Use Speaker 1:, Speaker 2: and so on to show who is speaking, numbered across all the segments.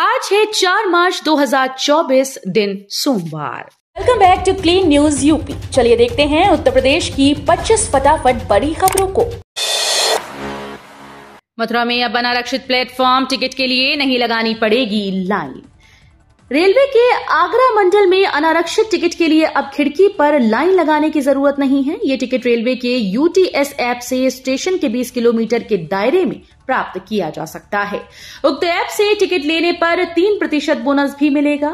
Speaker 1: आज है 4 मार्च 2024 दिन सोमवार welcome back to clean news UP चलिए देखते हैं उत्तर प्रदेश की 25 फटाफट बड़ी खबरों को मथुरा में अब अनारक्षित प्लेटफॉर्म टिकट के लिए नहीं लगानी पड़ेगी लाइन रेलवे के आगरा मंडल में अनारक्षित टिकट के लिए अब खिड़की पर लाइन लगाने की जरूरत नहीं है ये टिकट रेलवे के यूटीएस ऐप से स्टेशन के 20 किलोमीटर के दायरे में प्राप्त किया जा सकता है उक्त ऐप से टिकट लेने पर तीन प्रतिशत बोनस भी मिलेगा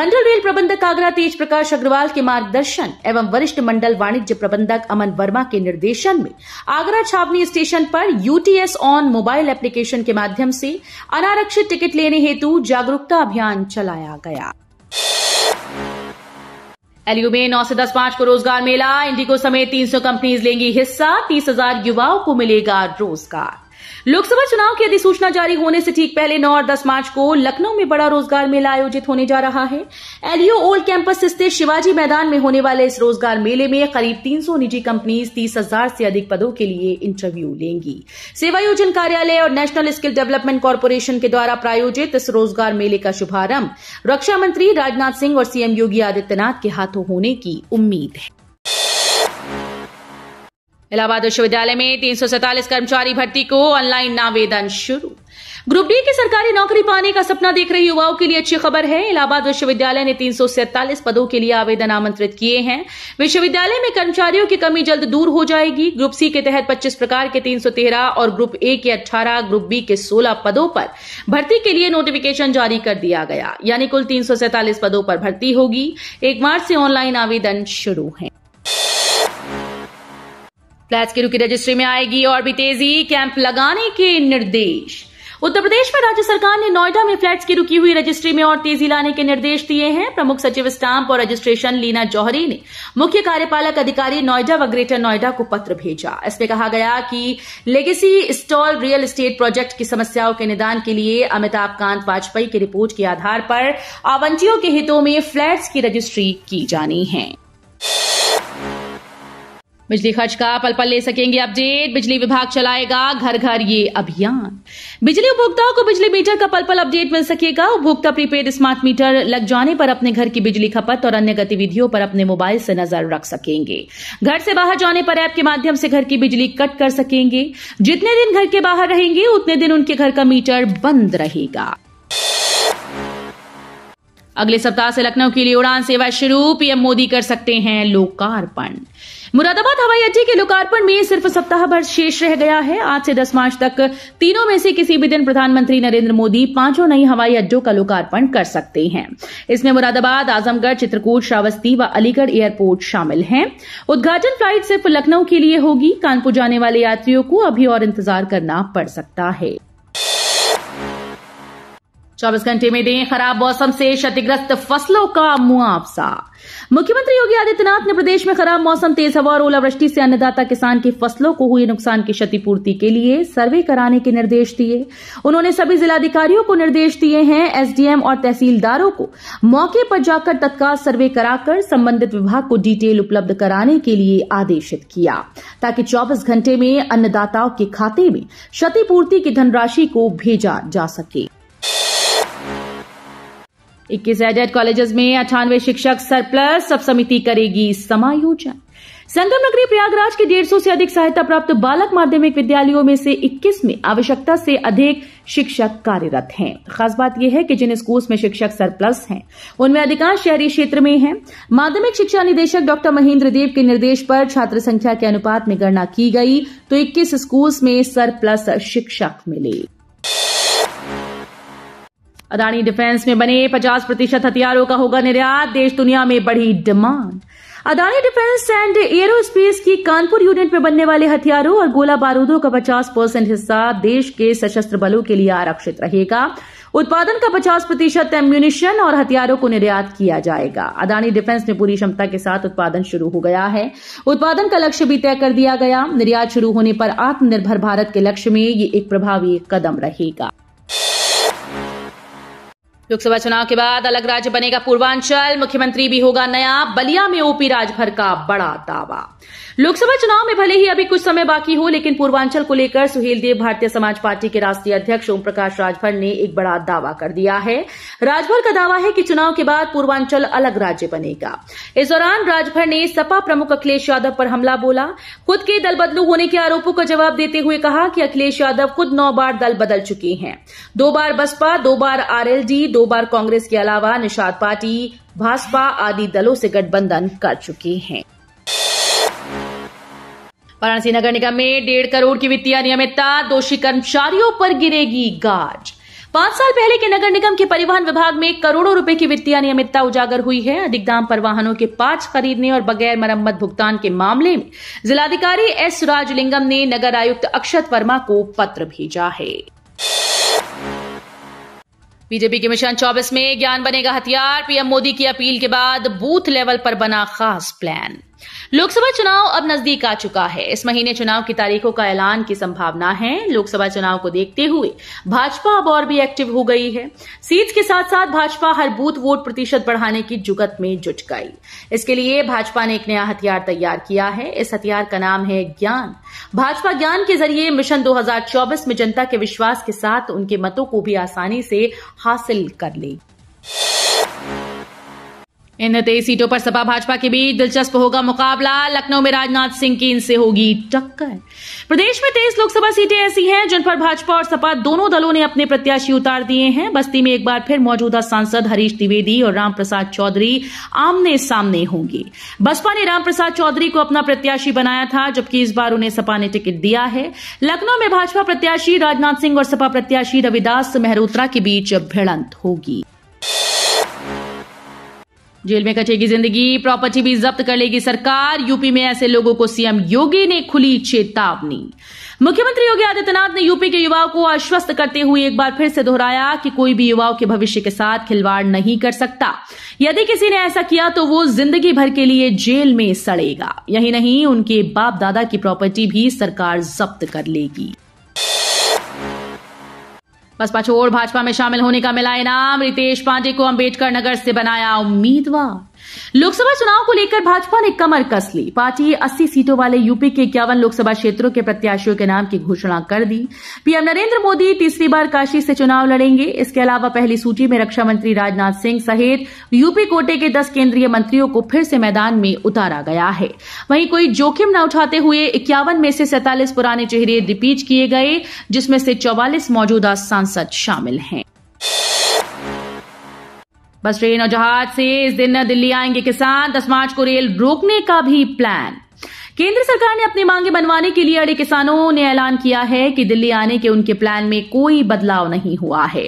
Speaker 1: मंडल रेल प्रबंधक आगरा तेज प्रकाश अग्रवाल के मार्गदर्शन एवं वरिष्ठ मंडल वाणिज्य प्रबंधक अमन वर्मा के निर्देशन में आगरा छावनी स्टेशन पर यूटीएस ऑन मोबाइल एप्लीकेशन के माध्यम से अनारक्षित टिकट लेने हेतु जागरूकता अभियान चलाया गया एलयू में नौ से दस पांच को रोजगार मेला इंडिगो समेत तीन सौ कंपनीज लेंगी हिस्सा तीस हजार युवाओं को मिलेगा रोजगार लोकसभा चुनाव की अधिसूचना जारी होने से ठीक पहले 9 और 10 मार्च को लखनऊ में बड़ा रोजगार मेला आयोजित होने जा रहा है एलईओ ओल्ड कैंपस स्थित शिवाजी मैदान में होने वाले इस रोजगार मेले में करीब 300 निजी कंपनीज तीस हजार से अधिक पदों के लिए इंटरव्यू लेंगी सेवायोजन कार्यालय और नेशनल स्किल डेवलपमेंट कॉरपोरेशन के द्वारा प्रायोजित इस रोजगार मेले का शुभारंभ रक्षा मंत्री राजनाथ सिंह और सीएम योगी आदित्यनाथ के हाथों होने की उम्मीद है इलाहाबाद विश्वविद्यालय में तीन कर्मचारी भर्ती को ऑनलाइन आवेदन शुरू ग्रुप डी की सरकारी नौकरी पाने का सपना देख रहे युवाओं के लिए अच्छी खबर है इलाहाबाद विश्वविद्यालय ने तीन पदों के लिए आवेदन आमंत्रित किए हैं विश्वविद्यालय में कर्मचारियों की कमी जल्द दूर हो जाएगी ग्रुप सी के तहत 25 प्रकार के 313 और ग्रुप ए के 18, ग्रुप बी के 16 पदों पर भर्ती के लिए नोटिफिकेशन जारी कर दिया गया यानी कुल तीन पदों पर भर्ती होगी एक मार्च से ऑनलाइन आवेदन शुरू है फ्लैट्स की रुकी रजिस्ट्री में आएगी और भी तेजी कैंप लगाने के निर्देश उत्तर प्रदेश में राज्य सरकार ने नोएडा में फ्लैट्स की रुकी हुई रजिस्ट्री में और तेजी लाने के निर्देश दिए हैं प्रमुख सचिव स्टाम्प और रजिस्ट्रेशन लीना जौहरी ने मुख्य कार्यपालक अधिकारी नोएडा व ग्रेटर नोएडा को पत्र भेजा इसमें कहा गया कि legacy stalled real estate project की समस्याओं के निदान के लिए अमिताभ कांत वाजपेयी की रिपोर्ट के आधार पर आवंटियों के हितों में फ्लैट्स की रजिस्ट्री की जानी है बिजली खर्च का पल पल ले सकेंगे अपडेट बिजली विभाग चलाएगा घर घर ये अभियान बिजली उपभोक्ताओं को बिजली मीटर का पल पल अपडेट मिल सकेगा उपभोक्ता प्रीपेड स्मार्ट मीटर लग जाने पर अपने घर की बिजली खपत और अन्य गतिविधियों पर अपने मोबाइल से नजर रख सकेंगे घर से बाहर जाने पर ऐप के माध्यम से घर की बिजली कट कर सकेंगे जितने दिन घर के बाहर रहेंगे उतने दिन उनके घर का मीटर बंद रहेगा अगले सप्ताह से लखनऊ के लिए उड़ान सेवा शुरू पीएम मोदी कर सकते हैं लोकार्पण मुरादाबाद हवाई अड्डे के लोकार्पण में सिर्फ सप्ताह भर शेष रह गया है आज से 10 मार्च तक तीनों में से किसी भी दिन प्रधानमंत्री नरेंद्र मोदी पांचों नई हवाई अड्डों का लोकार्पण कर सकते हैं इसमें मुरादाबाद आजमगढ़ चित्रकूट श्रावस्ती व अलीगढ़ एयरपोर्ट शामिल हैं उद्घाटन फ्लाइट सिर्फ लखनऊ के लिए होगी कानपुर जाने वाले यात्रियों को अभी और इंतजार करना पड़ सकता है चौबीस घंटे में दें खराब मौसम से क्षतिग्रस्त फसलों का मुआवजा मुख्यमंत्री योगी आदित्यनाथ ने प्रदेश में खराब मौसम तेज हवा और ओलावृष्टि से अन्नदाता किसान की फसलों को हुए नुकसान की क्षतिपूर्ति के लिए सर्वे कराने के निर्देश दिए उन्होंने सभी जिलाधिकारियों को निर्देश दिए हैं एसडीएम और तहसीलदारों को मौके पर जाकर तत्काल सर्वे कराकर संबंधित विभाग को डिटेल उपलब्ध कराने के लिए आदेशित किया ताकि चौबीस घंटे में अन्नदाताओं के खाते में क्षतिपूर्ति की धनराशि को भेजा जा सके इक्कीस एडेड कॉलेजेस में अठानवे शिक्षक सरप्लस सब समिति करेगी समायोजन संगम नगरी प्रयागराज के 150 से अधिक सहायता प्राप्त बालक माध्यमिक विद्यालयों में से 21 में आवश्यकता से अधिक शिक्षक कार्यरत हैं खास बात यह है कि जिन स्कूल्स में शिक्षक सरप्लस हैं उनमें अधिकांश शहरी क्षेत्र में हैं माध्यमिक शिक्षा निदेशक डॉक्टर महेंद्र देव के निर्देश पर छात्र संख्या के अनुपात में गणना की गई तो इक्कीस स्कूल्स में सरप्लस शिक्षक मिले अदानी डिफेंस में बने 50 प्रतिशत हथियारों का होगा निर्यात देश दुनिया में बढ़ी demand Adani defence and aerospace की कानपुर यूनिट में बनने वाले हथियारों और गोला बारूदों का 50 परसेंट हिस्सा देश के सशस्त्र बलों के लिए आरक्षित रहेगा उत्पादन का 50 प्रतिशत एम्यूनिशन और हथियारों को निर्यात किया जाएगा अदानी डिफेंस में पूरी क्षमता के साथ उत्पादन शुरू हो गया है उत्पादन का लक्ष्य भी तय कर दिया गया निर्यात शुरू होने पर आत्मनिर्भर भारत के लक्ष्य में ये एक प्रभावी कदम रहेगा लोकसभा चुनाव के बाद अलग राज्य बनेगा पूर्वांचल मुख्यमंत्री भी होगा नया बलिया में ओपी राजभर का बड़ा दावा लोकसभा चुनाव में भले ही अभी कुछ समय बाकी हो लेकिन पूर्वांचल को लेकर सुहेल देव भारतीय समाज पार्टी के राष्ट्रीय अध्यक्ष ओम प्रकाश राजभर ने एक बड़ा दावा कर दिया है राजभर का दावा है कि चुनाव के बाद पूर्वांचल अलग राज्य बनेगा इस दौरान राजभर ने सपा प्रमुख अखिलेश यादव पर हमला बोला खुद के दल बदलू होने के आरोपों का जवाब देते हुए कहा कि अखिलेश यादव खुद नौ बार दल बदल चुके हैं दो बार बसपा दो बार आरएलडी दो बार कांग्रेस के अलावा निषाद पार्टी भाजपा आदि दलों से गठबंधन कर चुके हैं वाराणसी नगर निगम में डेढ़ करोड़ की वित्तीय अनियमितता दोषी कर्मचारियों पर गिरेगी गाज पांच साल पहले के नगर निगम के परिवहन विभाग में करोड़ों रुपए की वित्तीय अनियमितता उजागर हुई है अधिक दाम पर वाहनों के पार्ट खरीदने और बगैर मरम्मत भुगतान के मामले में जिलाधिकारी एस राजलिंगम ने नगर आयुक्त अक्षत वर्मा को पत्र भेजा है बीजेपी के मिशन 24 में ज्ञान बनेगा हथियार पीएम मोदी की अपील के बाद बूथ लेवल पर बना खास प्लान लोकसभा चुनाव अब नजदीक आ चुका है इस महीने चुनाव की तारीखों का ऐलान की संभावना है लोकसभा चुनाव को देखते हुए भाजपा अब और भी एक्टिव हो गई है सीट के साथ साथ भाजपा हर बूथ वोट प्रतिशत बढ़ाने की जुगत में जुट गई इसके लिए भाजपा ने एक नया हथियार तैयार किया है इस हथियार का नाम है ज्ञान भाजपा ज्ञान के जरिए मिशन दो में जनता के विश्वास के साथ उनके मतों को भी आसानी से हासिल कर लेगी इन तेईस सीटों पर सपा भाजपा के बीच दिलचस्प होगा मुकाबला लखनऊ में राजनाथ सिंह की इनसे होगी टक्कर प्रदेश में तेईस लोकसभा सीटें ऐसी हैं जिन पर भाजपा और सपा दोनों दलों ने अपने प्रत्याशी उतार दिए हैं बस्ती में एक बार फिर मौजूदा सांसद हरीश द्विवेदी और राम प्रसाद चौधरी आमने सामने होंगे बसपा ने राम प्रसाद चौधरी को अपना प्रत्याशी बनाया था जबकि इस बार उन्हें सपा ने टिकट दिया है लखनऊ में भाजपा प्रत्याशी राजनाथ सिंह और सपा प्रत्याशी रविदास मेहरोत्रा के बीच भिड़ंत होगी जेल में कटेगी जिंदगी प्रॉपर्टी भी जब्त कर लेगी सरकार यूपी में ऐसे लोगों को सीएम योगी ने खुली चेतावनी मुख्यमंत्री योगी आदित्यनाथ ने यूपी के युवाओं को आश्वस्त करते हुए एक बार फिर से दोहराया कि कोई भी युवाओं के भविष्य के साथ खिलवाड़ नहीं कर सकता यदि किसी ने ऐसा किया तो वो जिंदगी भर के लिए जेल में सड़ेगा यही नहीं उनके बाप दादा की प्रॉपर्टी भी सरकार जब्त कर लेगी बसपा छोड़ भाजपा में शामिल होने का मिला इनाम रितेश पांडे को अंबेडकर नगर से बनाया उम्मीदवार लोकसभा चुनाव को लेकर भाजपा ने कमर कस ली पार्टी 80 सीटों वाले यूपी के इक्यावन लोकसभा क्षेत्रों के प्रत्याशियों के नाम की घोषणा कर दी पीएम नरेंद्र मोदी तीसरी बार काशी से चुनाव लड़ेंगे इसके अलावा पहली सूची में रक्षा मंत्री राजनाथ सिंह सहित यूपी कोटे के दस केंद्रीय मंत्रियों को फिर से मैदान में उतारा गया है वहीं कोई जोखिम न उठाते हुए इक्यावन में से सैतालीस पुराने चेहरे रिपीट किए गए जिसमें से चौवालीस मौजूदा सांसद शामिल हैं बस ट्रेन और जहाज से इस दिन दिल्ली आएंगे किसान दस मार्च को रेल रोकने का भी प्लान केंद्र सरकार ने अपनी मांगे बनवाने के लिए अड़े किसानों ने ऐलान किया है कि दिल्ली आने के उनके प्लान में कोई बदलाव नहीं हुआ है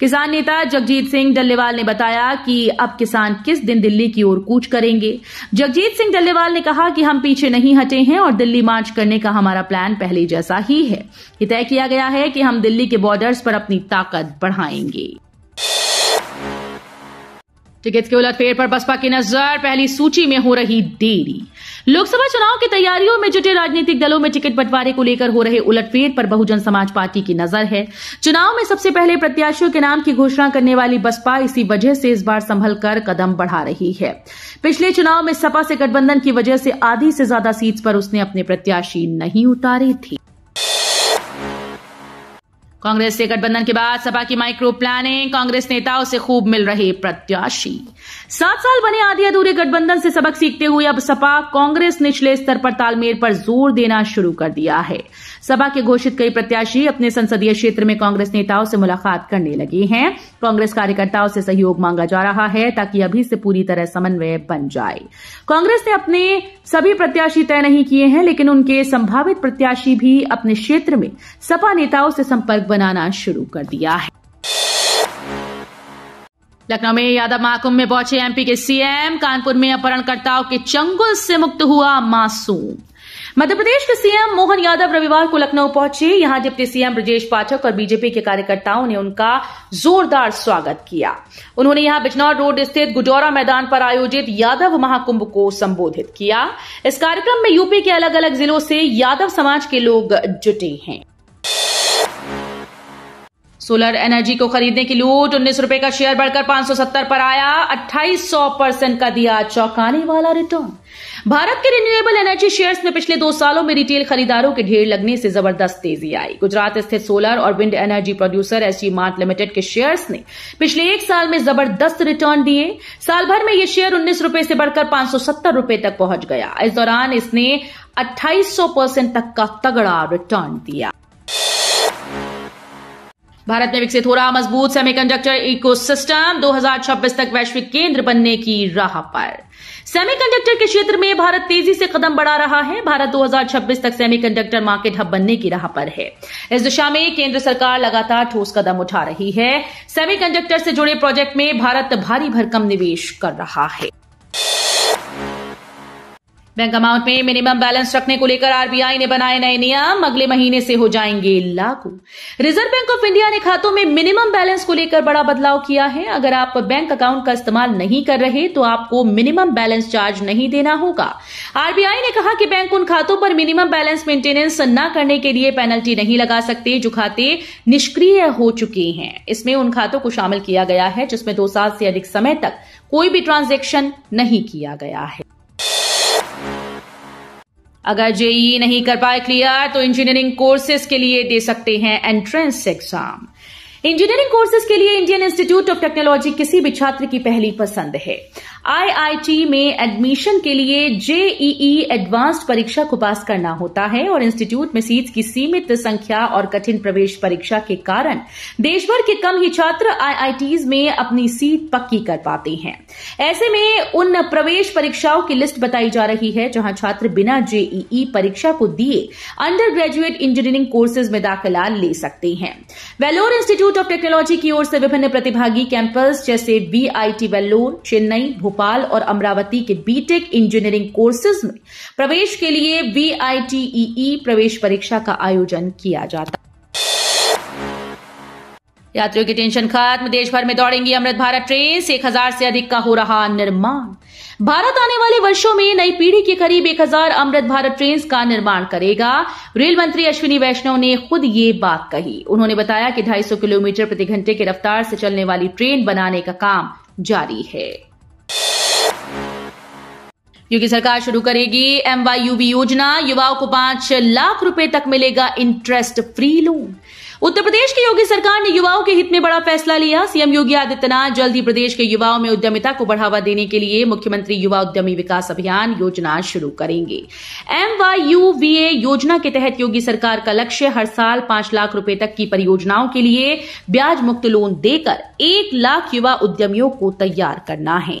Speaker 1: किसान नेता जगजीत सिंह डल्लेवाल ने बताया कि अब किसान किस दिन दिल्ली की ओर कूच करेंगे जगजीत सिंह डल्लेवाल ने कहा कि हम पीछे नहीं हटे हैं और दिल्ली मार्च करने का हमारा प्लान पहले जैसा ही है यह तय किया गया है कि हम दिल्ली के बॉर्डर्स पर अपनी ताकत बढ़ाएंगे टिकट के उलट फेर पर बसपा की नजर पहली सूची में हो रही देरी लोकसभा चुनाव की तैयारियों में जुटे राजनीतिक दलों में टिकट बंटवारे को लेकर हो रहे उलटफेर पर बहुजन समाज पार्टी की नजर है चुनाव में सबसे पहले प्रत्याशियों के नाम की घोषणा करने वाली बसपा इसी वजह से इस बार संभल कर कदम बढ़ा रही है पिछले चुनाव में सपा से गठबंधन की वजह से आधी से ज्यादा सीट पर उसने अपने प्रत्याशी नहीं उतारे थे कांग्रेस से गठबंधन के बाद सपा की माइक्रो प्लानिंग कांग्रेस नेताओं से खूब मिल रहे प्रत्याशी सात साल बने आधे अधूरे गठबंधन से सबक सीखते हुए अब सपा कांग्रेस निचले स्तर पर तालमेल पर जोर देना शुरू कर दिया है सपा के घोषित कई प्रत्याशी अपने संसदीय क्षेत्र में कांग्रेस नेताओं से मुलाकात करने लगे हैं कांग्रेस कार्यकर्ताओं से सहयोग मांगा जा रहा है ताकि अभी से पूरी तरह समन्वय बन जाए कांग्रेस ने अपने सभी प्रत्याशी तय नहीं किए हैं लेकिन उनके संभावित प्रत्याशी भी अपने क्षेत्र में सपा नेताओं से संपर्क बनाना शुरू कर दिया है लखनऊ में यादव महाकुंभ में पहुंचे एमपी के सीएम कानपुर में अपहरणकर्ताओं के चंगुल से मुक्त हुआ मासूम मध्य प्रदेश के सीएम मोहन यादव रविवार को लखनऊ पहुंचे यहां डिप्टी सीएम ब्रजेश पाठक और बीजेपी के कार्यकर्ताओं ने उनका जोरदार स्वागत किया उन्होंने यहां बिजनौर रोड स्थित गुजौरा मैदान पर आयोजित यादव महाकुंभ को संबोधित किया इस कार्यक्रम में यूपी के अलग अलग जिलों से यादव समाज के लोग जुटे हैं सोलर एनर्जी को खरीदने की लूट उन्नीस रूपये का शेयर बढ़कर 570 पर आया 2800 परसेंट का दिया चौंकाने वाला रिटर्न भारत के रिन्यूएबल एनर्जी शेयर्स में पिछले दो सालों में रिटेल खरीदारों के ढेर लगने से जबरदस्त तेजी आई गुजरात स्थित सोलर और wind energy producer SG Mart Limited के शेयर्स ने पिछले एक साल में जबरदस्त रिटर्न दिए साल भर में ये शेयर उन्नीस रूपये से बढ़कर पांच सौ तक पहुंच गया इस दौरान इसने अट्ठाईस परसेंट तक का तगड़ा रिटर्न दिया भारत में विकसित हो रहा मजबूत सेमीकंडक्टर इकोसिस्टम 2026 तक वैश्विक केंद्र बनने की राह पर सेमीकंडक्टर के क्षेत्र में भारत तेजी से कदम बढ़ा रहा है भारत 2026 तक सेमीकंडक्टर मार्केट हब बनने की राह पर है इस दिशा में केंद्र सरकार लगातार ठोस कदम उठा रही है सेमीकंडक्टर से जुड़े प्रोजेक्ट में भारत भारी भरकम निवेश कर रहा है बैंक अकाउंट में मिनिमम बैलेंस रखने को लेकर आरबीआई ने बनाए नए नियम अगले महीने से हो जाएंगे लागू रिजर्व बैंक ऑफ इंडिया ने खातों में मिनिमम बैलेंस को लेकर बड़ा बदलाव किया है अगर आप बैंक अकाउंट का इस्तेमाल नहीं कर रहे तो आपको मिनिमम बैलेंस चार्ज नहीं देना होगा आरबीआई ने कहा कि बैंक उन खातों पर मिनिमम बैलेंस मेंटेनेंस न करने के लिए पेनल्टी नहीं लगा सकते जो खाते निष्क्रिय हो चुके हैं इसमें उन खातों को शामिल किया गया है जिसमें दो साल से अधिक समय तक कोई भी ट्रांजेक्शन नहीं किया गया है अगर जेई नहीं कर पाए क्लियर तो इंजीनियरिंग कोर्सेज के लिए दे सकते हैं एंट्रेंस एग्जाम इंजीनियरिंग कोर्सेज के लिए इंडियन इंस्टीट्यूट ऑफ टेक्नोलॉजी किसी भी छात्र की पहली पसंद है आईआईटी में एडमिशन के लिए जेईई एडवांस्ड परीक्षा को पास करना होता है और इंस्टीट्यूट में सीट्स की सीमित संख्या और कठिन प्रवेश परीक्षा के कारण देशभर के कम ही छात्र आईआईटीज में अपनी सीट पक्की कर पाते हैं ऐसे में उन प्रवेश परीक्षाओं की लिस्ट बताई जा रही है जहां छात्र बिना जेईई परीक्षा को दिए अंडर ग्रेजुएट इंजीनियरिंग कोर्सेज में दाखिला ले सकते हैं वेलोर इंस्टीट्यूट ऑफ टेक्नोलॉजी की ओर से विभिन्न प्रतिभागी कैंपस जैसे वीआईटी वेल्लोर चेन्नई भोपाल भोपाल और अमरावती के बीटेक इंजीनियरिंग कोर्सेज में प्रवेश के लिए वीआईटीई e e प्रवेश परीक्षा का आयोजन किया जाता यात्रियों की टेंशन खत्म देश भर में दौड़ेंगी अमृत भारत ट्रेन से एक हजार से अधिक का हो रहा निर्माण भारत आने वाले वर्षों में नई पीढ़ी के करीब एक हजार अमृत भारत ट्रेन का निर्माण करेगा रेल मंत्री अश्विनी वैष्णव ने खुद ये बात कही उन्होंने बताया कि 250 किलोमीटर प्रति घंटे की रफ्तार से चलने वाली ट्रेन बनाने का काम जारी है योगी सरकार शुरू करेगी एम योजना युवाओं को पांच लाख रुपए तक मिलेगा interest free loan Uttar Pradesh की योगी सरकार ने युवाओं के हित में बड़ा फैसला लिया सीएम योगी आदित्यनाथ जल्द ही प्रदेश के युवाओं में उद्यमिता को बढ़ावा देने के लिए मुख्यमंत्री युवा उद्यमी विकास अभियान योजना शुरू करेंगे एम योजना के तहत योगी सरकार का लक्ष्य हर साल पांच लाख रूपये तक की परियोजनाओं के लिए ब्याज मुक्त लोन देकर एक लाख युवा उद्यमियों को तैयार करना है